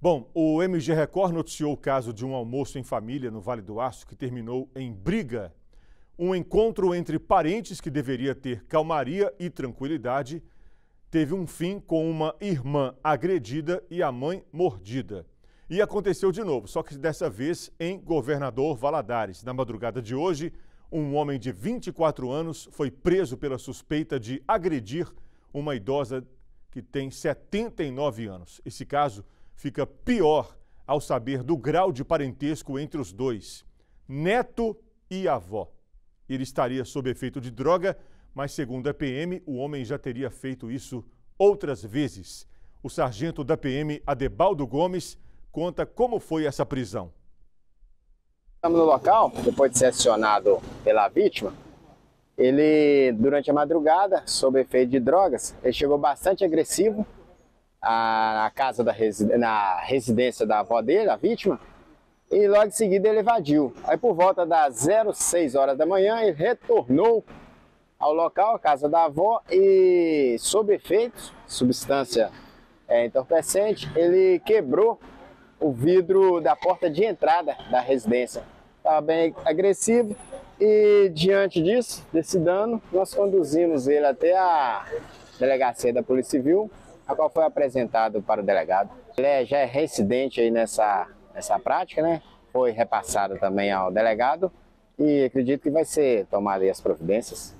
Bom, o MG Record noticiou o caso de um almoço em família no Vale do Aço que terminou em briga. Um encontro entre parentes que deveria ter calmaria e tranquilidade teve um fim com uma irmã agredida e a mãe mordida. E aconteceu de novo, só que dessa vez em Governador Valadares. Na madrugada de hoje, um homem de 24 anos foi preso pela suspeita de agredir uma idosa que tem 79 anos. Esse caso fica pior ao saber do grau de parentesco entre os dois, neto e avó. Ele estaria sob efeito de droga, mas segundo a PM, o homem já teria feito isso outras vezes. O sargento da PM, Adebaldo Gomes, conta como foi essa prisão. Estamos no local, depois de ser acionado pela vítima, ele, durante a madrugada, sob efeito de drogas, ele chegou bastante agressivo, a, a casa da resi na residência da avó dele, a vítima, e logo em seguida ele evadiu. Aí por volta das 06 horas da manhã ele retornou ao local, a casa da avó, e sob efeitos, substância é, entorpecente, ele quebrou o vidro da porta de entrada da residência. Estava bem agressivo e diante disso, desse dano, nós conduzimos ele até a delegacia da Polícia Civil a qual foi apresentado para o delegado. Ele é, já é residente aí nessa, nessa prática, né? Foi repassado também ao delegado e acredito que vai ser tomada as providências.